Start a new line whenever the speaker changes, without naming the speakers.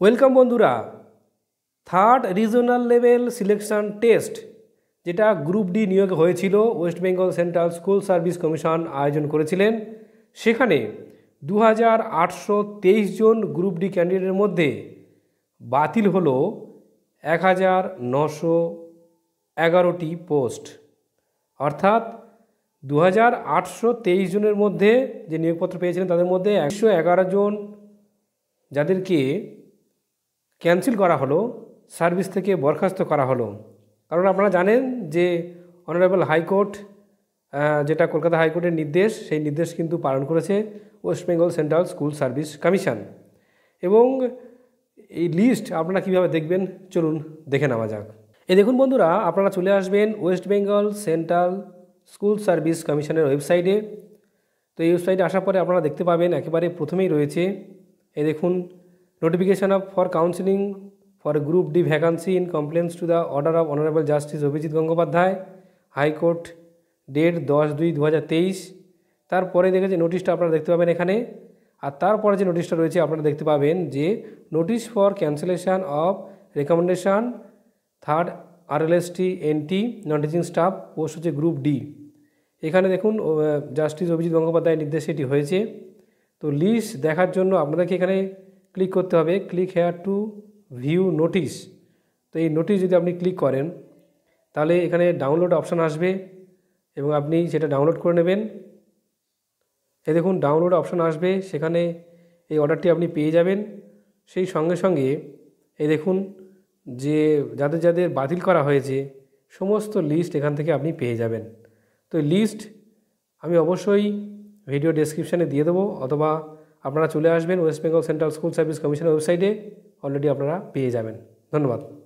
welcome বন্ধুরা third regional level selection test যেটা group D নিয়োগ হয়েছিল West Bengal Central School Service Commission আয়োজন করেছিলেন সেখানে দু জন গ্রুপ ডি ক্যান্ডিডেটের মধ্যে বাতিল হল এক হাজার নশো এগারোটি পোস্ট অর্থাৎ দু জনের মধ্যে যে নিয়োগপত্র পেয়েছিলেন তাদের মধ্যে একশো জন যাদেরকে ক্যান্সেল করা হলো সার্ভিস থেকে বরখাস্ত করা হলো কারণ আপনারা জানেন যে অনারেবল হাইকোর্ট যেটা কলকাতা হাইকোর্টের নির্দেশ সেই নির্দেশ কিন্তু পালন করেছে West Bengal Central School Service Commission এবং এই লিস্ট আপনারা কীভাবে দেখবেন চলুন দেখে নেওয়া যাক এই দেখুন বন্ধুরা আপনারা চলে আসবেন West Bengal Central School Service কমিশনের ওয়েবসাইটে তো এই ওয়েবসাইটে আসার পরে আপনারা দেখতে পাবেন একেবারে প্রথমেই রয়েছে এ দেখুন notification of for counselling for group D vacancy in compliance to the order of honourable justice Abhijit Gangopadhyay high court date দশ দুই দু হাজার তেইশ তারপরে দেখেছি নোটিশটা আপনারা দেখতে পাবেন এখানে আর তারপরে যে নোটিশটা রয়েছে আপনারা দেখতে পাবেন যে notice for cancellation of recommendation third RLST NT non teaching staff post হচ্ছে গ্রুপ ডি এখানে দেখুন জাস্টিস অভিজিৎ গঙ্গোপাধ্যায়ের নির্দেশে এটি হয়েছে তো লিস্ট দেখার জন্য আপনাদেরকে এখানে ক্লিক করতে হবে click here to view notice তো এই নোটিশ যদি আপনি ক্লিক করেন তাহলে এখানে ডাউনলোড অপশান আসবে এবং আপনি সেটা ডাউনলোড করে নেবেন এ দেখুন ডাউনলোড অপশান আসবে সেখানে এই অর্ডারটি আপনি পেয়ে যাবেন সেই সঙ্গে সঙ্গে এই দেখুন যে যাদের যাদের বাতিল করা হয়েছে সমস্ত লিস্ট এখান থেকে আপনি পেয়ে যাবেন তো লিস্ট আমি অবশ্যই ভিডিও ডেসক্রিপশানে দিয়ে দেবো অথবা আপনারা চলে আসবেন West Bengal Central School Service কমিশনের ওয়েবসাইটে অলরেডি আপনারা পেয়ে যাবেন ধন্যবাদ